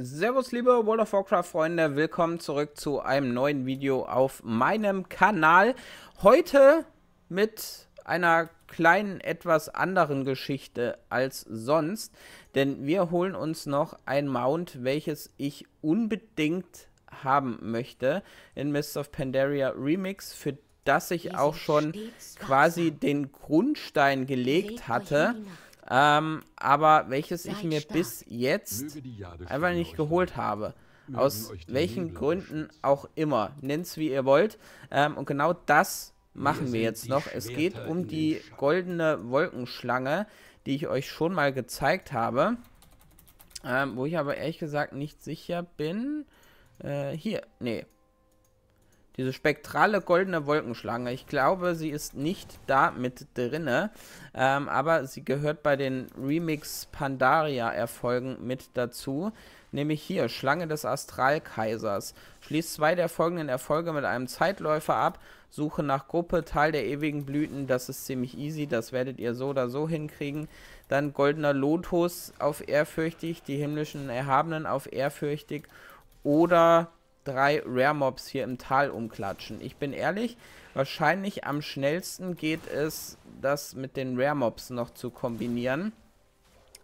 Servus liebe World of Warcraft Freunde, willkommen zurück zu einem neuen Video auf meinem Kanal. Heute mit einer kleinen, etwas anderen Geschichte als sonst, denn wir holen uns noch ein Mount, welches ich unbedingt haben möchte in Mists of Pandaria Remix, für das ich auch schon quasi den Grundstein gelegt hatte. Ähm, aber welches Sei ich mir stark. bis jetzt einfach nicht geholt habe. Aus welchen Gründen auch immer. Nennt's wie ihr wollt. Ähm, und genau das machen wir jetzt noch. es geht um die goldene Wolkenschlange, die ich euch schon mal gezeigt habe. Ähm, wo ich aber ehrlich gesagt nicht sicher bin. Äh, hier, nee, diese spektrale goldene Wolkenschlange. Ich glaube, sie ist nicht da mit drinne, ähm, aber sie gehört bei den Remix Pandaria-Erfolgen mit dazu. Nämlich hier, Schlange des Astralkaisers. Schließt zwei der folgenden Erfolge mit einem Zeitläufer ab. Suche nach Gruppe, Teil der ewigen Blüten. Das ist ziemlich easy, das werdet ihr so oder so hinkriegen. Dann goldener Lotus auf ehrfürchtig, die himmlischen Erhabenen auf ehrfürchtig. Oder drei Rare Mobs hier im Tal umklatschen. Ich bin ehrlich, wahrscheinlich am schnellsten geht es, das mit den Rare Mobs noch zu kombinieren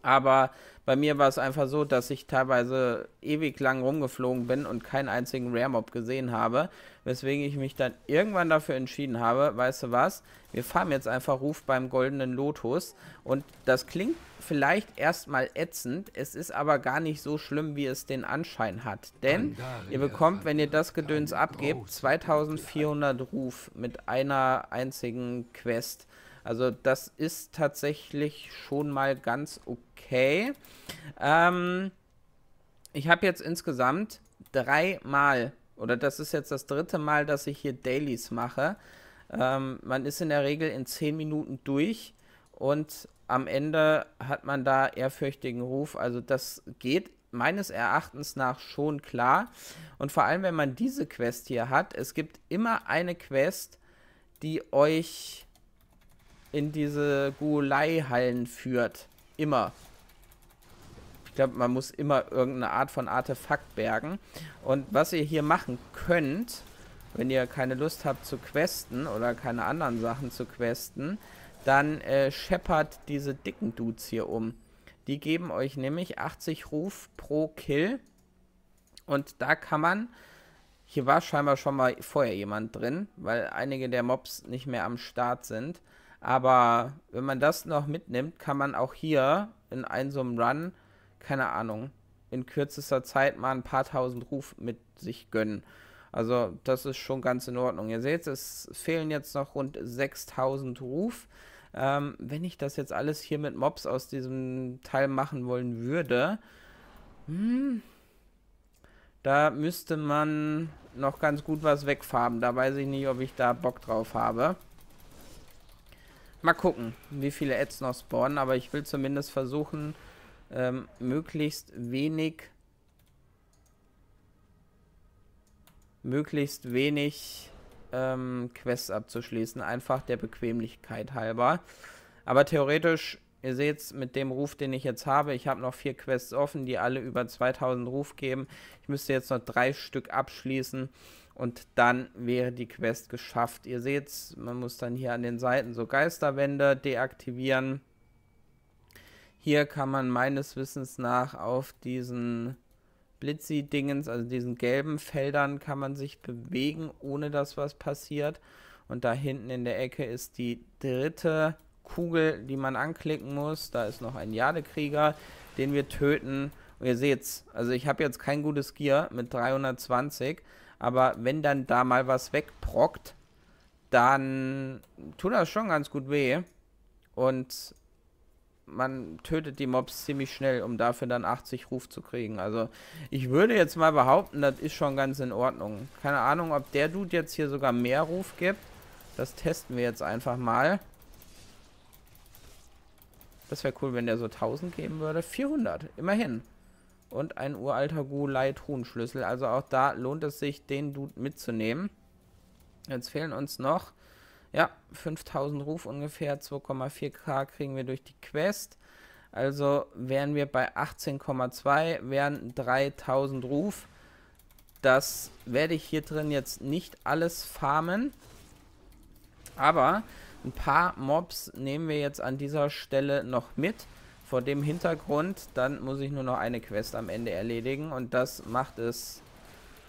aber bei mir war es einfach so, dass ich teilweise ewig lang rumgeflogen bin und keinen einzigen Rare Mob gesehen habe, weswegen ich mich dann irgendwann dafür entschieden habe, weißt du was, wir fahren jetzt einfach Ruf beim goldenen Lotus und das klingt vielleicht erstmal ätzend, es ist aber gar nicht so schlimm, wie es den Anschein hat, denn ihr bekommt, wenn ihr das Gedöns abgebt, 2400 Ruf mit einer einzigen Quest. Also das ist tatsächlich schon mal ganz okay. Ähm, ich habe jetzt insgesamt dreimal, oder das ist jetzt das dritte Mal, dass ich hier Dailies mache. Ähm, man ist in der Regel in zehn Minuten durch und am Ende hat man da ehrfürchtigen Ruf. Also das geht meines Erachtens nach schon klar. Und vor allem, wenn man diese Quest hier hat, es gibt immer eine Quest, die euch in diese Gulei-Hallen führt. Immer. Ich glaube, man muss immer irgendeine Art von Artefakt bergen. Und was ihr hier machen könnt, wenn ihr keine Lust habt zu questen oder keine anderen Sachen zu questen, dann äh, scheppert diese dicken Dudes hier um. Die geben euch nämlich 80 Ruf pro Kill. Und da kann man, hier war scheinbar schon mal vorher jemand drin, weil einige der Mobs nicht mehr am Start sind. Aber wenn man das noch mitnimmt, kann man auch hier in einem so einem Run, keine Ahnung, in kürzester Zeit mal ein paar tausend Ruf mit sich gönnen. Also das ist schon ganz in Ordnung. Ihr seht, es fehlen jetzt noch rund 6000 Ruf. Ähm, wenn ich das jetzt alles hier mit Mobs aus diesem Teil machen wollen würde, hm, da müsste man noch ganz gut was wegfarben. Da weiß ich nicht, ob ich da Bock drauf habe. Mal gucken, wie viele Ads noch spawnen, aber ich will zumindest versuchen, ähm, möglichst wenig möglichst wenig ähm, Quests abzuschließen, einfach der Bequemlichkeit halber. Aber theoretisch, ihr seht es mit dem Ruf, den ich jetzt habe, ich habe noch vier Quests offen, die alle über 2000 Ruf geben. Ich müsste jetzt noch drei Stück abschließen. Und dann wäre die Quest geschafft. Ihr seht's, man muss dann hier an den Seiten so Geisterwände deaktivieren. Hier kann man meines Wissens nach auf diesen Blitzy-Dingens, also diesen gelben Feldern, kann man sich bewegen, ohne dass was passiert. Und da hinten in der Ecke ist die dritte Kugel, die man anklicken muss. Da ist noch ein Jadekrieger, den wir töten. Und ihr seht's, also ich habe jetzt kein gutes Gear mit 320. Aber wenn dann da mal was wegprockt, dann tut das schon ganz gut weh. Und man tötet die Mobs ziemlich schnell, um dafür dann 80 Ruf zu kriegen. Also ich würde jetzt mal behaupten, das ist schon ganz in Ordnung. Keine Ahnung, ob der Dude jetzt hier sogar mehr Ruf gibt. Das testen wir jetzt einfach mal. Das wäre cool, wenn der so 1000 geben würde. 400, immerhin und ein uralter Gulei-Truhenschlüssel. Also auch da lohnt es sich, den Dude mitzunehmen. Jetzt fehlen uns noch, ja, 5000 Ruf ungefähr, 2,4k kriegen wir durch die Quest. Also wären wir bei 18,2, wären 3000 Ruf. Das werde ich hier drin jetzt nicht alles farmen. Aber ein paar Mobs nehmen wir jetzt an dieser Stelle noch mit vor dem Hintergrund, dann muss ich nur noch eine Quest am Ende erledigen und das macht es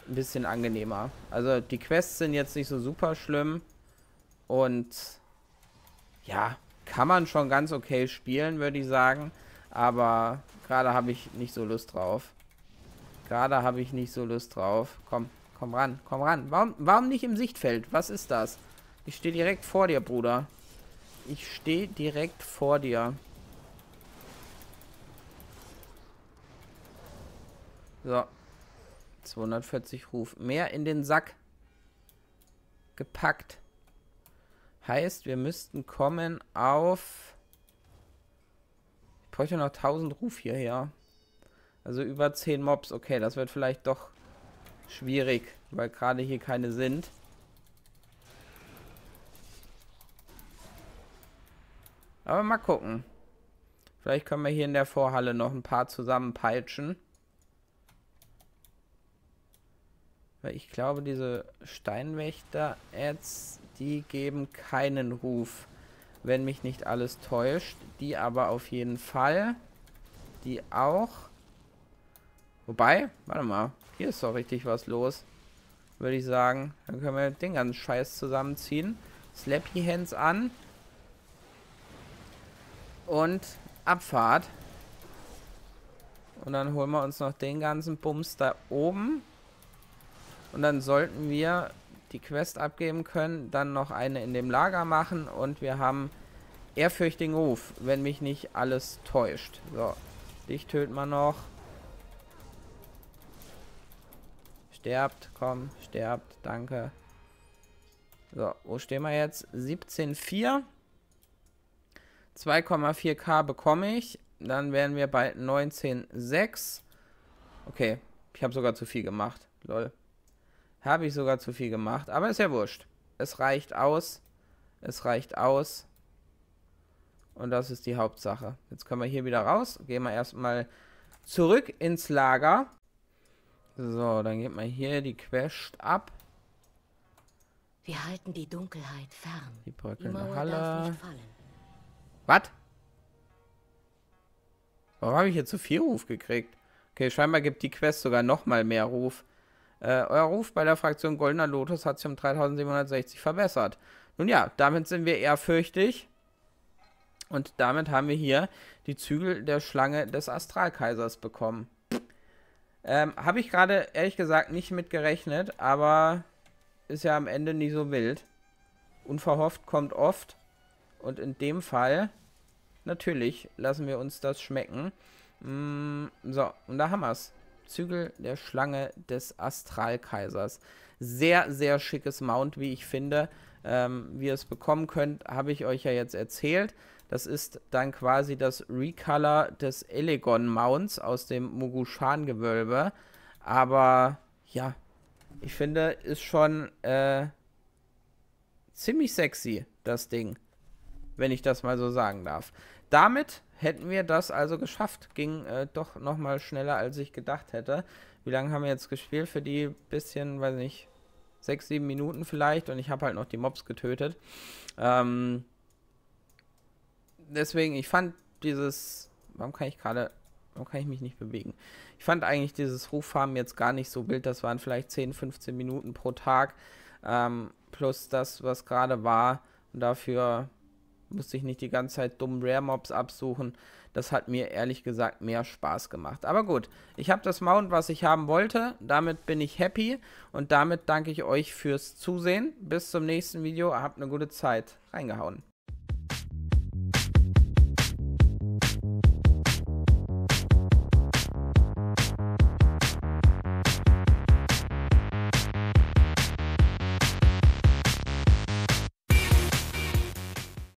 ein bisschen angenehmer. Also die Quests sind jetzt nicht so super schlimm und ja, kann man schon ganz okay spielen, würde ich sagen, aber gerade habe ich nicht so Lust drauf. Gerade habe ich nicht so Lust drauf. Komm, komm ran, komm ran. Warum, warum nicht im Sichtfeld? Was ist das? Ich stehe direkt vor dir, Bruder. Ich stehe direkt vor dir. So. 240 Ruf. Mehr in den Sack gepackt. Heißt, wir müssten kommen auf... Ich bräuchte noch 1000 Ruf hierher. Also über 10 Mobs. Okay, das wird vielleicht doch schwierig, weil gerade hier keine sind. Aber mal gucken. Vielleicht können wir hier in der Vorhalle noch ein paar zusammenpeitschen. Weil ich glaube, diese Steinwächter-Ads, die geben keinen Ruf, wenn mich nicht alles täuscht. Die aber auf jeden Fall. Die auch. Wobei, warte mal, hier ist doch richtig was los. Würde ich sagen. Dann können wir den ganzen Scheiß zusammenziehen. Slappy Hands an. Und Abfahrt. Und dann holen wir uns noch den ganzen Bums da oben. Und dann sollten wir die Quest abgeben können, dann noch eine in dem Lager machen und wir haben ehrfürchtigen Ruf, wenn mich nicht alles täuscht. So, dich töten wir noch. Sterbt, komm, sterbt, danke. So, wo stehen wir jetzt? 17,4. 2,4k bekomme ich. Dann wären wir bei 19,6. Okay, ich habe sogar zu viel gemacht. Lol. Habe ich sogar zu viel gemacht, aber ist ja wurscht. Es reicht aus. Es reicht aus. Und das ist die Hauptsache. Jetzt können wir hier wieder raus. Gehen wir erstmal zurück ins Lager. So, dann geht man hier die Quest ab. Wir halten die Dunkelheit fern. Die bröckelnde die Halle. Darf nicht Was? Warum habe ich jetzt so viel Ruf gekriegt? Okay, scheinbar gibt die Quest sogar nochmal mehr Ruf. Äh, euer Ruf bei der Fraktion Goldener Lotus hat sich um 3760 verbessert. Nun ja, damit sind wir ehrfürchtig. Und damit haben wir hier die Zügel der Schlange des Astralkaisers bekommen. Ähm, Habe ich gerade ehrlich gesagt nicht mitgerechnet, aber ist ja am Ende nicht so wild. Unverhofft kommt oft. Und in dem Fall, natürlich, lassen wir uns das schmecken. Mm, so, und da haben wir es. Zügel der Schlange des Astralkaisers. Sehr, sehr schickes Mount, wie ich finde. Ähm, wie ihr es bekommen könnt, habe ich euch ja jetzt erzählt. Das ist dann quasi das Recolor des Elegon Mounts aus dem Mogushan-Gewölbe. Aber ja, ich finde, ist schon äh, ziemlich sexy, das Ding. Wenn ich das mal so sagen darf. Damit hätten wir das also geschafft. Ging äh, doch nochmal schneller, als ich gedacht hätte. Wie lange haben wir jetzt gespielt? Für die bisschen, weiß nicht, sechs, sieben Minuten vielleicht. Und ich habe halt noch die Mobs getötet. Ähm, deswegen, ich fand dieses... Warum kann ich gerade... Warum kann ich mich nicht bewegen? Ich fand eigentlich dieses Ruffarmen jetzt gar nicht so wild. Das waren vielleicht 10, 15 Minuten pro Tag. Ähm, plus das, was gerade war. Und dafür musste ich nicht die ganze Zeit dummen Rare-Mobs absuchen. Das hat mir ehrlich gesagt mehr Spaß gemacht. Aber gut, ich habe das Mount, was ich haben wollte. Damit bin ich happy und damit danke ich euch fürs Zusehen. Bis zum nächsten Video. Habt eine gute Zeit. Reingehauen.